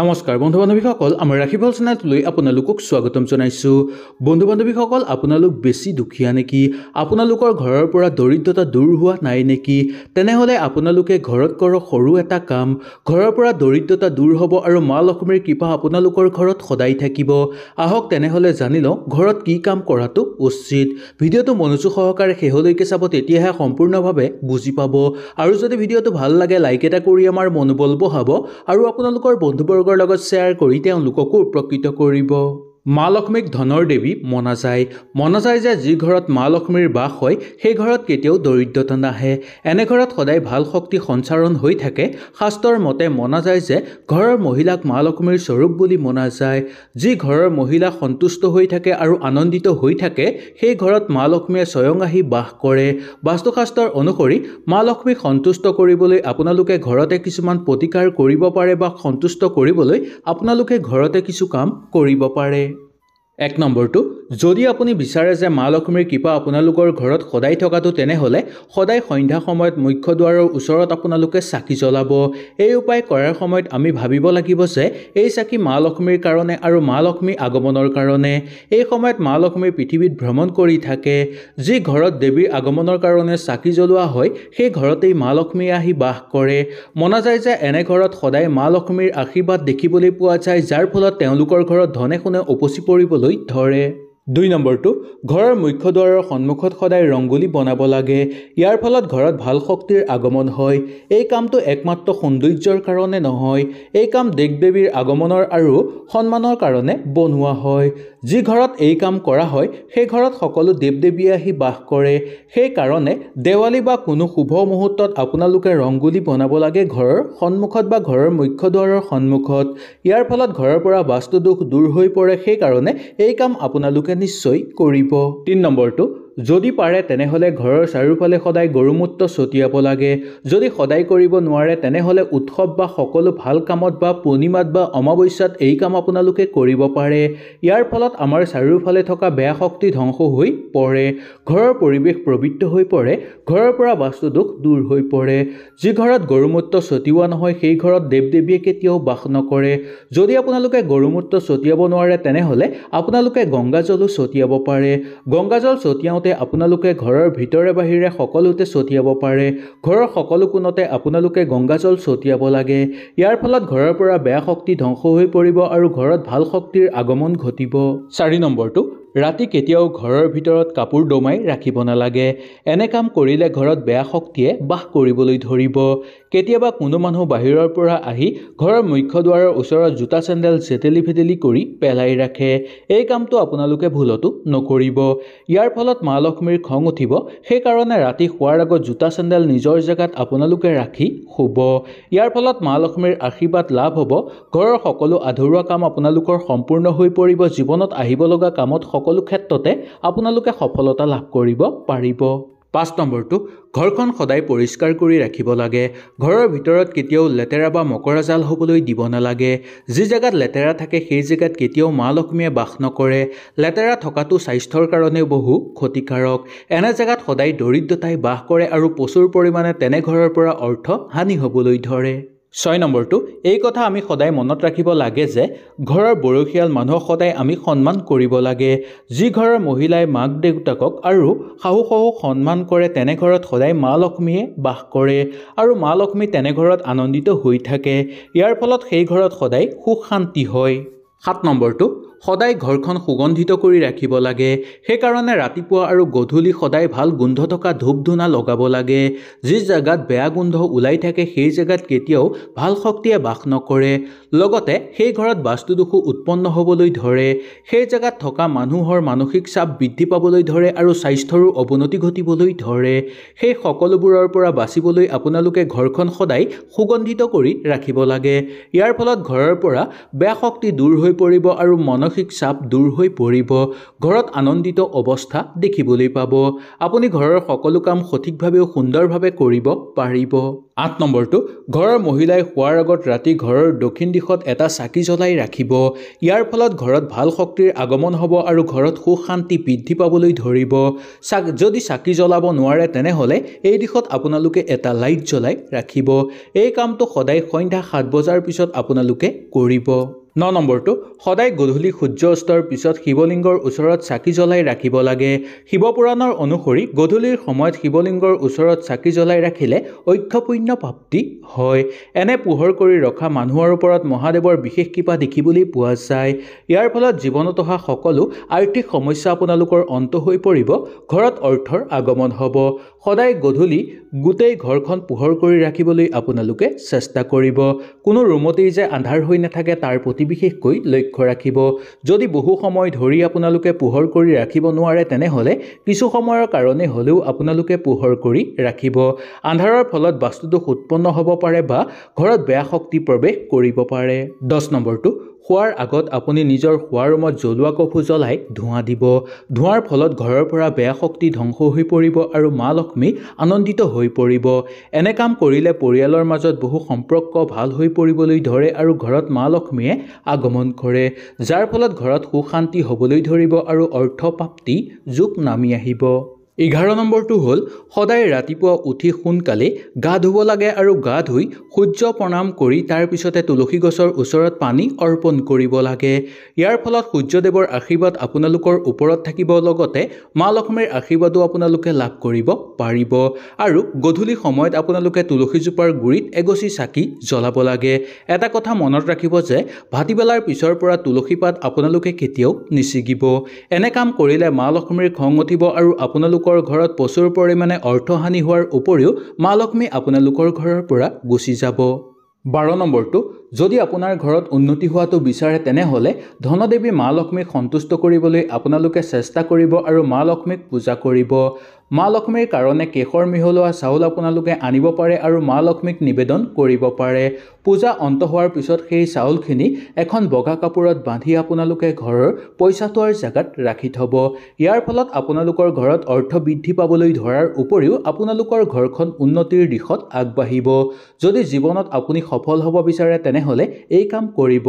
নমস্কাৰ বন্ধু বান্ধৱীসকল আমাৰ ৰাখিবল চেনেলটোলৈ আপোনালোকক স্বাগতম জনাইছোঁ বন্ধু বান্ধৱীসকল আপোনালোক বেছি দুখীয়া নেকি আপোনালোকৰ ঘৰৰ পৰা দৰিদ্ৰতা দূৰ হোৱা নাই নেকি তেনেহ'লে আপোনালোকে ঘৰত কৰক সৰু এটা কাম ঘৰৰ পৰা দৰিদ্ৰতা দূৰ হ'ব আৰু মা লক্ষ্মীৰ কৃপা আপোনালোকৰ ঘৰত সদায় থাকিব আহক তেনেহ'লে জানি লওঁ ঘৰত কি কাম কৰাটো উচিত ভিডিঅ'টো মনোযোগ সহকাৰে শেহলৈকে চাব তেতিয়াহে সম্পূৰ্ণভাৱে বুজি পাব আৰু যদি ভিডিঅ'টো ভাল লাগে লাইক এটা কৰি আমাৰ মনোবল বহাব আৰু আপোনালোকৰ বন্ধুবৰ্গ বৰ্গৰ লগত শ্বেয়াৰ কৰি তেওঁলোককো উপকৃত কৰিব মা লক্ষ্মীক ধনৰ দেৱী মনা যায় মনা যায় যে যি ঘৰত মা লক্ষ্মীৰ বাস হয় সেই ঘৰত কেতিয়াও দৰিদ্ৰতা নাহে এনে ঘৰত সদায় ভাল শক্তি সঞ্চাৰণ হৈ থাকে শাস্ত্ৰৰ মতে মনা যায় যে ঘৰৰ মহিলাক মা লক্ষ্মীৰ স্বৰূপ বুলি মনা যায় যি ঘৰৰ মহিলা সন্তুষ্ট হৈ থাকে আৰু আনন্দিত হৈ থাকে সেই ঘৰত মা লক্ষ্মীয়ে স্বয়ং আহি বাস কৰে বাস্তুশাস্ত্ৰ অনুসৰি মা লক্ষ্মীক সন্তুষ্ট কৰিবলৈ আপোনালোকে ঘৰতে কিছুমান প্ৰতিকাৰ কৰিব পাৰে বা সন্তুষ্ট কৰিবলৈ আপোনালোকে ঘৰতে কিছু কাম কৰিব পাৰে এক নম্বৰটো যদি আপুনি বিচাৰে যে মা লক্ষ্মীৰ কৃপা আপোনালোকৰ ঘৰত সদায় থকাটো তেনেহ'লে সদায় সন্ধ্যা সময়ত মুখ্য দুৱাৰৰ ওচৰত আপোনালোকে চাকি জ্বলাব এই উপায় কৰাৰ সময়ত আমি ভাবিব লাগিব যে এই চাকি মা লক্ষ্মীৰ কাৰণে আৰু মা লক্ষ্মী আগমনৰ কাৰণে এই সময়ত মা লক্ষ্মী পৃথিৱীত ভ্ৰমণ কৰি থাকে যি ঘৰত দেৱীৰ আগমনৰ কাৰণে চাকি জ্বলোৱা হয় সেই ঘৰতেই মা লক্ষ্মী আহি বাস কৰে মনা যায় যে এনে ঘৰত সদায় মা লক্ষ্মীৰ আশীৰ্বাদ দেখিবলৈ পোৱা যায় যাৰ ফলত তেওঁলোকৰ ঘৰত ধনে শুনে উপচি পৰিব কৰিবলৈ ধৰে দুই নম্বৰটো ঘৰৰ মুখ্য দুৱাৰৰ সন্মুখত সদায় ৰংগোলী বনাব লাগে ইয়াৰ ফলত ঘৰত ভাল শক্তিৰ আগমন হয় এই কামটো একমাত্ৰ সৌন্দৰ্যৰ কাৰণে নহয় এই কাম দেৱ দেৱীৰ আগমনৰ আৰু সন্মানৰ কাৰণে বনোৱা হয় যি ঘৰত এই কাম কৰা হয় সেই ঘৰত সকলো দেৱ দেৱী আহি বাস কৰে সেইকাৰণে দেৱালী বা কোনো শুভ মুহূৰ্তত আপোনালোকে ৰংগোলী বনাব লাগে ঘৰৰ সন্মুখত বা ঘৰৰ মুখ্য দুৱাৰৰ সন্মুখত ইয়াৰ ফলত ঘৰৰ পৰা বাস্তুদোষ দূৰ হৈ পৰে সেইকাৰণে এই কাম আপোনালোকে নিশ্চয় কৰিব তিনি নম্বৰটো যদি পাৰে তেনেহ'লে ঘৰৰ চাৰিওফালে সদায় গৰুমূত্ৰ ছটিয়াব লাগে যদি সদায় কৰিব নোৱাৰে তেনেহ'লে উৎসৱ বা সকলো ভাল কামত বা পূৰ্ণিমাত বা অমাৱস্যাত এই কাম আপোনালোকে কৰিব পাৰে ইয়াৰ ফলত আমাৰ চাৰিওফালে থকা বেয়া শক্তি ধ্বংস হৈ পৰে ঘৰৰ পৰিৱেশ প্ৰবৃত্ত হৈ পৰে ঘৰৰ পৰা বাস্তু দুখ দূৰ হৈ পৰে যি ঘৰত গৰুমূত্ৰ ছটিওৱা নহয় সেই ঘৰত দেৱ দেৱীয়ে কেতিয়াও বাস নকৰে যদি আপোনালোকে গৰুমূত্ৰ ছটিয়াব নোৱাৰে তেনেহ'লে আপোনালোকে গংগাজলো ছটিয়াব পাৰে গংগাজল ছটিয়াওঁতে কোণতে আপোনালোকে ঘৰৰ ভিতৰে বাহিৰে সকলোতে ছটিয়াব পাৰে ঘৰৰ সকলো কোণতে আপোনালোকে গংগাজল ছটিয়াব লাগে ইয়াৰ ফলত ঘৰৰ পৰা বেয়া শক্তি ধ্বংস হৈ পৰিব আৰু ঘৰত ভাল শক্তিৰ আগমন ঘটিব চাৰি নম্বৰটো ৰাতি কেতিয়াও ঘৰৰ ভিতৰত কাপোৰ দমাই ৰাখিব নালাগে এনে কাম কৰিলে ঘৰত বেয়া শক্তিয়ে বাস কৰিবলৈ ধৰিব কেতিয়াবা কোনো মানুহ বাহিৰৰ পৰা আহি ঘৰৰ মুখ্য দুৱাৰৰ ওচৰত জোতা চেণ্ডেল জেতেলি ফেতেলি কৰি পেলাই ৰাখে এই কামটো আপোনালোকে ভুলতো নকৰিব ইয়াৰ ফলত মা লক্ষ্মীৰ খং উঠিব সেইকাৰণে ৰাতি শোৱাৰ আগত জোতা চেণ্ডেল নিজৰ জেগাত আপোনালোকে ৰাখি শুব ইয়াৰ ফলত মা লক্ষ্মীৰ আশীৰ্বাদ লাভ হ'ব ঘৰৰ সকলো আধৰুৱা কাম আপোনালোকৰ সম্পূৰ্ণ হৈ পৰিব জীৱনত আহিব লগা কামত সকলো ক্ষেত্ৰতে আপোনালোকে সফলতা লাভ কৰিব পাৰিব পাঁচ নম্বৰটো ঘৰখন সদায় পৰিষ্কাৰ কৰি ৰাখিব লাগে ঘৰৰ ভিতৰত কেতিয়াও লেতেৰা বা মকৰা জাল হ'বলৈ দিব নালাগে যি জেগাত লেতেৰা থাকে সেই জেগাত কেতিয়াও মা লক্ষ্মীয়ে বাস নকৰে লেতেৰা থকাটো স্বাস্থ্যৰ কাৰণে বহু ক্ষতিকাৰক এনে জেগাত সদায় দৰিদ্ৰতাই বাস কৰে আৰু প্ৰচুৰ পৰিমাণে তেনে ঘৰৰ পৰা অৰ্থ হানি হ'বলৈ ধৰে ছয় নম্বৰটো এই কথা আমি সদায় মনত ৰাখিব লাগে যে ঘৰৰ বয়সীয়াল মানুহক সদায় আমি সন্মান কৰিব লাগে যি ঘৰৰ মহিলাই মাক দেউতাকক আৰু শাহু শাহু সন্মান কৰে তেনে ঘৰত সদায় মা লক্ষ্মীয়ে বাস কৰে আৰু মা লক্ষ্মী তেনে ঘৰত আনন্দিত হৈ থাকে ইয়াৰ ফলত সেই ঘৰত সদায় সুখ শান্তি হয় সাত নম্বৰটো সদায় ঘৰখন সুগন্ধিত কৰি ৰাখিব লাগে সেইকাৰণে ৰাতিপুৱা আৰু গধূলি সদায় ভাল গোন্ধ থকা ধূপ ধূনা লগাব লাগে যি জেগাত বেয়া গোন্ধ ওলাই থাকে সেই জেগাত কেতিয়াও ভাল শক্তিয়ে বাস নকৰে লগতে সেই ঘৰত বাস্তুদোষো উৎপন্ন হ'বলৈ ধৰে সেই জেগাত থকা মানুহৰ মানসিক চাপ বৃদ্ধি পাবলৈ ধৰে আৰু স্বাস্থ্যৰো অৱনতি ঘটিবলৈ ধৰে সেই সকলোবোৰৰ পৰা বাচিবলৈ আপোনালোকে ঘৰখন সদায় সুগন্ধিত কৰি ৰাখিব লাগে ইয়াৰ ফলত ঘৰৰ পৰা বেয়া শক্তি দূৰ হৈ পৰিব আৰু মনস মানসিক চাপ দূৰ হৈ পৰিব ঘৰত আনন্দিত অৱস্থা দেখিবলৈ পাব আপুনি ঘৰৰ সকলো কাম সঠিকভাৱেও সুন্দৰভাৱে কৰিব পাৰিব আঠ নম্বৰটো ঘৰৰ মহিলাই শোৱাৰ আগত ৰাতি ঘৰৰ দক্ষিণ দিশত এটা চাকি জ্বলাই ৰাখিব ইয়াৰ ফলত ঘৰত ভাল শক্তিৰ আগমন হ'ব আৰু ঘৰত সুখ শান্তি বৃদ্ধি পাবলৈ ধৰিব যদি চাকি জ্বলাব নোৱাৰে তেনেহ'লে এই দিশত আপোনালোকে এটা লাইট জ্বলাই ৰাখিব এই কামটো সদায় সন্ধ্যা সাত বজাৰ পিছত আপোনালোকে কৰিব ন নম্বৰটো সদায় গধূলি সূৰ্য অস্তৰ পিছত শিৱলিংগৰ ওচৰত চাকি জ্বলাই ৰাখিব লাগে শিৱপুৰাণৰ অনুসৰি গধূলিৰ সময়ত শিৱলিংগৰ ওচৰত চাকি জ্বলাই ৰাখিলে ঐক্যপুণ্য প্ৰাপ্তি হয় এনে পোহৰ কৰি ৰখা মানুহৰ ওপৰত মহাদেৱৰ বিশেষ কৃপা দেখিবলৈ পোৱা যায় ইয়াৰ ফলত জীৱনত অহা সকলো আৰ্থিক সমস্যা আপোনালোকৰ অন্ত হৈ পৰিব ঘৰত অৰ্থৰ আগমন হ'ব সদায় গধূলি গোটেই ঘৰখন পোহৰ কৰি ৰাখিবলৈ আপোনালোকে চেষ্টা কৰিব কোনো ৰুমতেই যে আন্ধাৰ হৈ নাথাকে তাৰ প্ৰতি বিশেষকৈ লক্ষ্য ৰাখিব যদি বহু সময় ধৰি আপোনালোকে পোহৰ কৰি ৰাখিব নোৱাৰে তেনেহ'লে কিছু সময়ৰ কাৰণে হ'লেও আপোনালোকে পোহৰ কৰি ৰাখিব আন্ধাৰৰ ফলত বস্তুটো উৎপন্ন হ'ব পাৰে বা ঘৰত বেয়া শক্তি প্ৰৱেশ কৰিব পাৰে দহ নম্বৰটো শোৱাৰ আগত আপুনি নিজৰ শোৱা ৰুমত জ্বলোৱা কফু জ্বলাই ধোঁৱা দিব ধোঁৱাৰ ফলত ঘৰৰ পৰা বেয়া শক্তি ধ্বংস হৈ পৰিব আৰু মা লক্ষ্মী আনন্দিত হৈ পৰিব এনে কাম কৰিলে পৰিয়ালৰ মাজত বহু সম্পৰ্ক ভাল হৈ পৰিবলৈ ধৰে আৰু ঘৰত মা লক্ষ্মীয়ে আগমন কৰে যাৰ ফলত ঘৰত সুশান্তি হ'বলৈ ধৰিব আৰু অৰ্থপ্ৰাপ্তি যোগ নামি আহিব এঘাৰ নম্বৰটো হ'ল সদায় ৰাতিপুৱা উঠি সোনকালে গা ধুব লাগে আৰু গা ধুই সূৰ্য প্ৰণাম কৰি তাৰ পিছতে তুলসী গছৰ ওচৰত পানী অৰ্পণ কৰিব লাগে ইয়াৰ ফলত সূৰ্যদেৱৰ আশীৰ্বাদ আপোনালোকৰ ওপৰত থাকিব লগতে মা লক্ষ্মীৰ আশীৰ্বাদো আপোনালোকে লাভ কৰিব পাৰিব আৰু গধূলি সময়ত আপোনালোকে তুলসীজোপাৰ গুৰিত এগছি চাকি জ্বলাব লাগে এটা কথা মনত ৰাখিব যে ভাটিবেলাৰ পিছৰ পৰা তুলসী পাত আপোনালোকে কেতিয়াও নিচিগিব এনে কাম কৰিলে মা লক্ষ্মীৰ খং উঠিব আৰু আপোনালোক আপোনালোকৰ ঘৰত প্ৰচুৰ পৰিমাণে অৰ্থহানি হোৱাৰ উপৰিও মা লক্ষ্মী আপোনালোকৰ ঘৰৰ পৰা গুচি যাব বাৰ নম্বৰটো যদি আপোনাৰ ঘৰত উন্নতি হোৱাটো বিচাৰে তেনেহ'লে ধনদেৱী মা লক্ষ্মীক সন্তুষ্ট কৰিবলৈ আপোনালোকে চেষ্টা কৰিব আৰু মা লক্ষ্মীক পূজা কৰিব মা লক্ষ্মীৰ কাৰণে কেশৰ মিহলোৱা চাউল আপোনালোকে আনিব পাৰে আৰু মা লক্ষ্মীক নিবেদন কৰিব পাৰে পূজা অন্ত হোৱাৰ পিছত সেই চাউলখিনি এখন বগা কাপোৰত বান্ধি আপোনালোকে ঘৰৰ পইচাটোৱাৰ জেগাত ৰাখি থ'ব ইয়াৰ ফলত আপোনালোকৰ ঘৰত অৰ্থ বৃদ্ধি পাবলৈ ধৰাৰ উপৰিও আপোনালোকৰ ঘৰখন উন্নতিৰ দিশত আগবাঢ়িব যদি জীৱনত আপুনি সফল হ'ব বিচাৰে তেনেহ'লে এই কাম কৰিব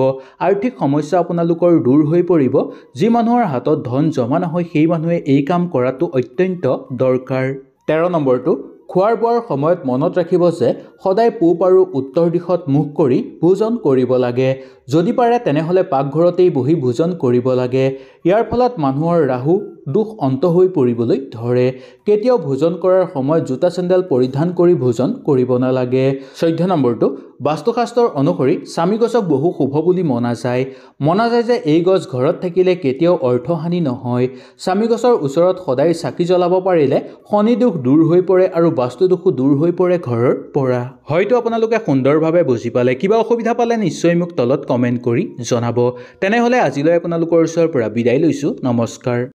আৰ্থিক সমস্যা আপোনালোকৰ দূৰ হৈ পৰিব যি মানুহৰ হাতত ধন জমা নহয় সেই মানুহে এই কাম কৰাটো অত্যন্ত দৰকাৰ দৰকাৰ তেৰ নম্বৰটো খোৱাৰ বোৱাৰ সময়ত মনত ৰাখিব যে সদায় পূব আৰু উত্তৰ দিশত মুখ কৰি ভোজন কৰিব লাগে যদি পাৰে তেনেহ'লে পাকঘৰতেই বহি ভোজন কৰিব লাগে ইয়াৰ ফলত মানুহৰ ৰাহু দুখ অন্ত হৈ পৰিবলৈ ধৰে কেতিয়াও ভোজন কৰাৰ সময়ত জোতা চেণ্ডেল পৰিধান কৰি ভোজন কৰিব নালাগে চৈধ্য নম্বৰটো বাস্তুশাস্ত্ৰৰ অনুসৰি স্বামী গছক বহু শুভ বুলি মনা যায় মনা যায় যে এই গছ ঘৰত থাকিলে কেতিয়াও অৰ্থহানি নহয় স্বামী গছৰ ওচৰত সদায় চাকি জ্বলাব পাৰিলে শনি দুখ দূৰ হৈ পৰে আৰু বাস্তু দুখো দূৰ হৈ পৰে ঘৰৰ পৰা হয়তো আপোনালোকে সুন্দৰভাৱে বুজি পালে কিবা অসুবিধা পালে নিশ্চয় মোক তলত কমেণ্ট কৰি জনাব তেনেহ'লে আজিলৈ আপোনালোকৰ ওচৰৰ পৰা বিদায় লৈছোঁ নমস্কাৰ